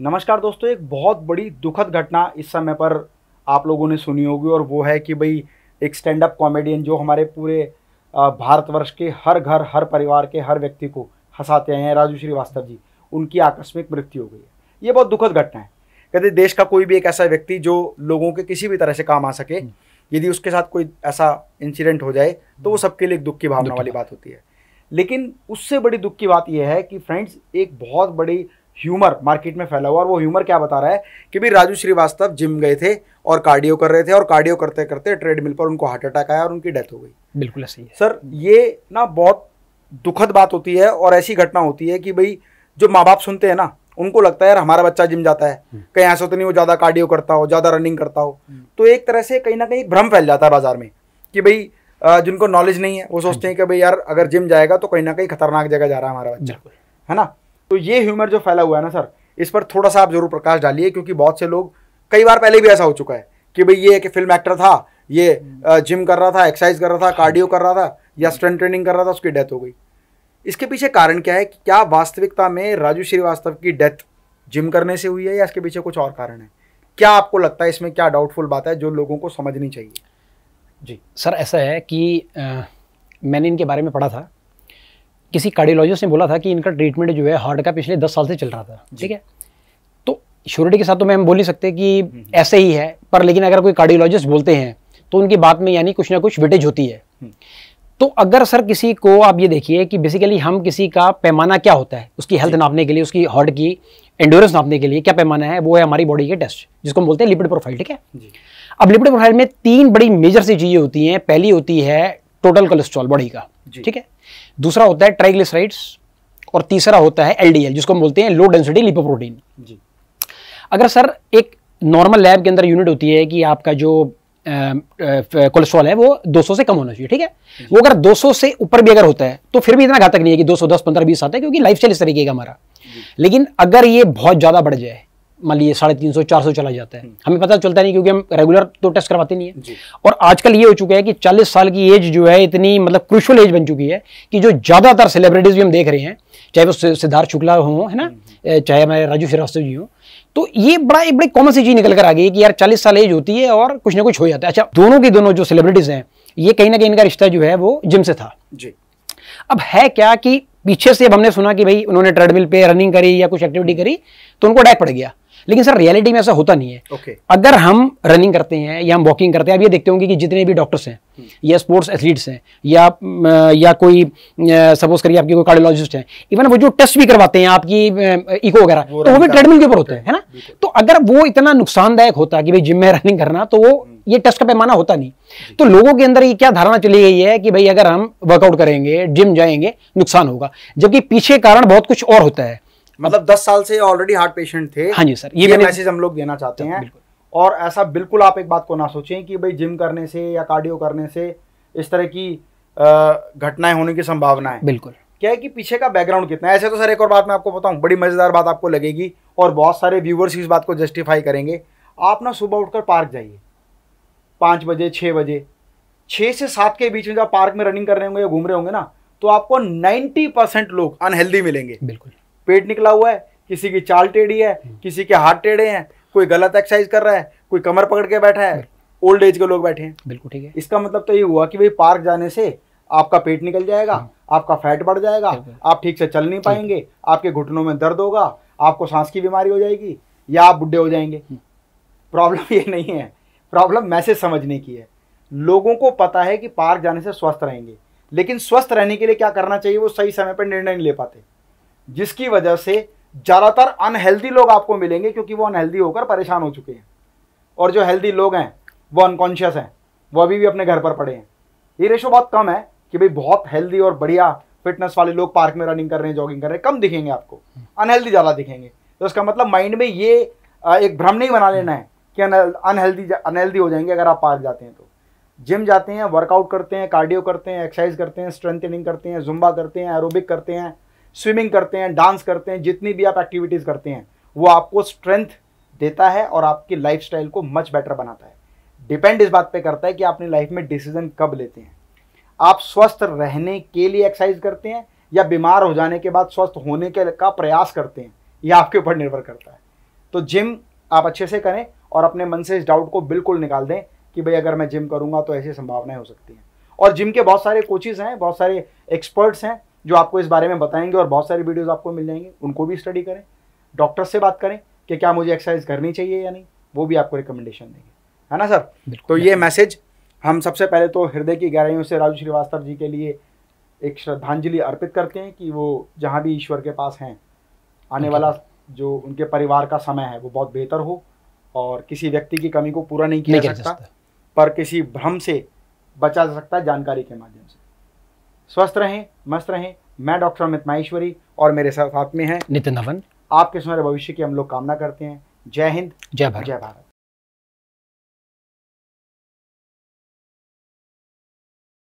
नमस्कार दोस्तों एक बहुत बड़ी दुखद घटना इस समय पर आप लोगों ने सुनी होगी और वो है कि भाई एक स्टैंड अप कॉमेडियन जो हमारे पूरे भारतवर्ष के हर घर हर परिवार के हर व्यक्ति को हंसाते हैं राजू श्रीवास्तव जी उनकी आकस्मिक मृत्यु हो गई है ये बहुत दुखद घटना है कहते देश का कोई भी एक ऐसा व्यक्ति जो लोगों के किसी भी तरह से काम आ सके हम्म। यदि उसके साथ कोई ऐसा इंसिडेंट हो जाए तो वो हम्म। सबके लिए एक दुख की भावना वाली बात होती है लेकिन उससे बड़ी दुख की बात यह है कि फ्रेंड्स एक बहुत बड़ी ह्यूमर मार्केट में फैला हुआ और वो ह्यूमर क्या बता रहा है कि भाई राजू श्रीवास्तव जिम गए थे और कार्डियो कर रहे थे और कार्डियो करते करते ट्रेडमिल पर उनको हार्ट अटैक आया और उनकी डेथ हो गई बिल्कुल सही है सर ये ना बहुत दुखद बात होती है और ऐसी घटना होती है कि भाई जो माँ बाप सुनते हैं ना उनको लगता है यार हमारा बच्चा जिम जाता है हम्म। कहीं ऐसा तो नहीं हो ज़्यादा कार्डियो करता हो ज़्यादा रनिंग करता हो हम्म। तो एक तरह से कहीं ना कहीं भ्रम फैल जाता है बाजार में कि भाई जिनको नॉलेज नहीं है वो सोचते हैं कि भाई यार अगर जिम जाएगा तो कहीं ना कहीं खतरनाक जगह जा रहा है हमारा बच्चा है ना तो ये ह्यूमर जो फैला हुआ है ना सर इस पर थोड़ा सा आप जरूर प्रकाश डालिए क्योंकि बहुत से लोग कई बार पहले भी ऐसा हो चुका है कि भाई ये एक फिल्म एक्टर था ये जिम हम्म। कर रहा था एक्सरसाइज कर रहा था कार्डियो कर रहा था या स्ट्रेंथ हम्म। ट्रेनिंग कर रहा था उसकी डेथ हो गई इसके पीछे कारण क्या है कि क्या वास्तविकता में राजू श्रीवास्तव की डेथ जिम करने से हुई है या इसके पीछे कुछ और कारण है क्या आपको लगता है इसमें क्या डाउटफुल बात है जो लोगों को समझनी चाहिए जी सर ऐसा है कि आ, मैंने इनके बारे में पढ़ा था किसी कार्डियोलॉजिस्ट ने बोला था कि इनका ट्रीटमेंट जो है हार्ट का पिछले दस साल से चल रहा था ठीक है तो श्योरिटी के साथ तो मैं हम बोल नहीं सकते कि हम्म, हम्म। ऐसे ही है पर लेकिन अगर कोई कार्डियोलॉजिस्ट बोलते हैं तो उनकी बात में यानी कुछ ना कुछ वेटेज होती है हम्म। तो अगर सर किसी को आप ये देखिए कि बेसिकली हम किसी का पैमाना क्या होता है उसकी हेल्थ नापने के लिए उसकी हार्ट की एंडोरेंस नापने के लिए क्या पैमाना है वो है हमारी बॉडी के टेस्ट जिसको हम बोलते हैं लिपिड प्रोफाइल ठीक है अब लिपिड प्रोफाइल में तीन बड़ी मेजर सी चीज़ें होती हैं पहली होती है टोटल कोलेस्ट्रॉल बॉडी का ठीक है दूसरा होता है ट्राइग्लिसराइड्स और तीसरा होता है एलडीएल जिसको हम बोलते हैं लो डेंसिटी लिपोप्रोटीन जी अगर सर एक नॉर्मल लैब के अंदर यूनिट होती है कि आपका जो कोलेस्ट्रॉल है वो 200 से कम होना चाहिए ठीक है वो अगर 200 से ऊपर भी अगर होता है तो फिर भी इतना घातक नहीं है कि 210 15 20 आता है क्योंकि लाइफ स्टाइल इस तरीके का हमारा लेकिन अगर ये बहुत ज़्यादा बढ़ जाए मान लीजिए साढ़े तीन सौ चार सौ चला जाता है हम्म। हमें पता चलता नहीं क्योंकि हम रेगुलर तो टेस्ट करवाते नहीं है और आजकल ये हो चुका है कि चालीस साल की एज जो है इतनी मतलब क्रुशल एज बन चुकी है कि जो ज़्यादातर सेलिब्रिटीज़ भी हम देख रहे हैं चाहे वो सिद्धार्थ शुक्ला हो है ना हम्म। चाहे हमारे राजू श्रीवास्तव जी हों तो ये बड़ा एक बड़ी कॉमन सी चीज निकल कर आ गई है कि यार चालीस साल एज होती है और कुछ ना कुछ हो जाता है अच्छा दोनों की दोनों जो सेलिब्रिटीज हैं ये कहीं ना कहीं इनका रिश्ता जो है वो जिम से था जी अब है क्या कि पीछे से अब हमने सुना कि भाई उन्होंने ट्रेडमिल पे रनिंग करी या कुछ एक्टिविटी करी तो उनको डैक पड़ गया लेकिन सर रियलिटी में ऐसा होता नहीं है okay. अगर हम रनिंग करते हैं या हम वॉकिंग करते हैं अब ये देखते होंगे कि जितने भी डॉक्टर्स hmm. हैं या स्पोर्ट्स एथलीट्स हैं या या कोई सपोज करिए आपकी कोई कार्डियोलॉजिस्ट है इवन वो जो टेस्ट भी करवाते हैं आपकी इको वगैरह तो वो भी ट्रेडमिल के ऊपर होते हैं है ना तो अगर वो इतना नुकसानदायक होता कि भाई जिम में रनिंग करना तो वो hmm. ये टेस्ट का पैमाना होता नहीं तो लोगों के अंदर ये क्या धारणा चली गई है कि भाई अगर हम वर्कआउट करेंगे जिम जाएंगे नुकसान होगा जबकि पीछे कारण बहुत कुछ और होता है मतलब दस साल से ऑलरेडी हार्ट पेशेंट थे हाँ जी सर ये, ये मैसेज हम लोग देना चाहते तो हैं और ऐसा बिल्कुल आप एक बात को ना सोचें कि भाई जिम करने से या कार्डियो करने से इस तरह की घटनाएं होने की संभावना है बिल्कुल क्या है कि पीछे का बैकग्राउंड कितना है ऐसे तो सर एक और बात मैं आपको बताऊं बड़ी मज़ेदार बात आपको लगेगी और बहुत सारे व्यूवर्स इस बात को जस्टिफाई करेंगे आप ना सुबह उठकर पार्क जाइए पाँच बजे छः बजे छः से सात के बीच में जब पार्क में रनिंग कर रहे होंगे या घूम रहे होंगे ना तो आपको नाइन्टी परसेंट लोग अनहेल्दी मिलेंगे बिल्कुल पेट निकला हुआ है किसी की चाल टेढ़ी है हम्म। किसी के हाथ टेढ़े हैं कोई गलत एक्सरसाइज कर रहा है कोई कमर पकड़ के बैठा है ओल्ड एज के लोग बैठे हैं बिल्कुल ठीक है इसका मतलब तो ये हुआ कि भाई पार्क जाने से आपका पेट निकल जाएगा हाँ। आपका फैट बढ़ जाएगा आप ठीक से चल नहीं पाएंगे आपके घुटनों में दर्द होगा आपको सांस की बीमारी हो जाएगी या आप बुढ़े हो जाएंगे प्रॉब्लम हम्म। ये नहीं है प्रॉब्लम मैसेज समझने की है लोगों को पता है कि पार्क जाने से स्वस्थ रहेंगे लेकिन स्वस्थ रहने के लिए क्या करना चाहिए वो सही समय पर निर्णय नहीं ले पाते जिसकी वजह से ज़्यादातर अनहेल्दी लोग आपको मिलेंगे क्योंकि वो अनहेल्दी होकर परेशान हो चुके हैं और जो हेल्दी लोग हैं वो अनकॉन्शियस हैं वो अभी भी अपने घर पर पड़े हैं ये रेशो बहुत कम है कि भाई बहुत हेल्दी और बढ़िया फिटनेस वाले लोग पार्क में रनिंग कर रहे हैं जॉगिंग कर रहे हैं कम दिखेंगे आपको अनहेल्दी ज़्यादा दिखेंगे तो इसका मतलब माइंड में ये एक भ्रम नहीं बना लेना है कि अनहेल्दी अनहेल्दी हो जाएंगे अगर आप पार्क जाते हैं तो जिम जाते हैं वर्कआउट करते हैं कार्डियो करते हैं एक्सरसाइज करते हैं स्ट्रेंथनिंग करते हैं जुम्बा करते हैं एरोबिक करते हैं स्विमिंग करते हैं डांस करते हैं जितनी भी आप एक्टिविटीज़ करते हैं वो आपको स्ट्रेंथ देता है और आपकी लाइफ को मच बेटर बनाता है डिपेंड इस बात पर करता है कि आप अपनी लाइफ में डिसीजन कब लेते हैं आप स्वस्थ रहने के लिए एक्सरसाइज करते हैं या बीमार हो जाने के बाद स्वस्थ होने के का प्रयास करते हैं यह आपके ऊपर निर्भर करता है तो जिम आप अच्छे से करें और अपने मन से इस डाउट को बिल्कुल निकाल दें कि भाई अगर मैं जिम करूंगा तो ऐसी संभावनाएं हो सकती हैं और जिम के बहुत सारे कोचिज हैं बहुत सारे एक्सपर्ट्स हैं जो आपको इस बारे में बताएंगे और बहुत सारी वीडियोज़ आपको मिल जाएंगे उनको भी स्टडी करें डॉक्टर से बात करें कि क्या मुझे एक्सरसाइज करनी चाहिए या नहीं वो भी आपको रिकमेंडेशन देंगे है ना सर तो ये मैसेज हम सबसे पहले तो हृदय की गहराइयों से राजू श्रीवास्तव जी के लिए एक श्रद्धांजलि अर्पित करते हैं कि वो जहाँ भी ईश्वर के पास हैं आने वाला जो उनके परिवार का समय है वो बहुत बेहतर हो और किसी व्यक्ति की कमी को पूरा नहीं किया जा सकता पर किसी भ्रम से बचा जा सकता है जानकारी के माध्यम से स्वस्थ रहें मस्त रहें मैं डॉक्टर अमित माहेश्वरी और मेरे साथ साथ में हैं नितिन धवन आपके सुनहरे भविष्य की हम लोग कामना करते हैं जय हिंद जय भारत जय भारत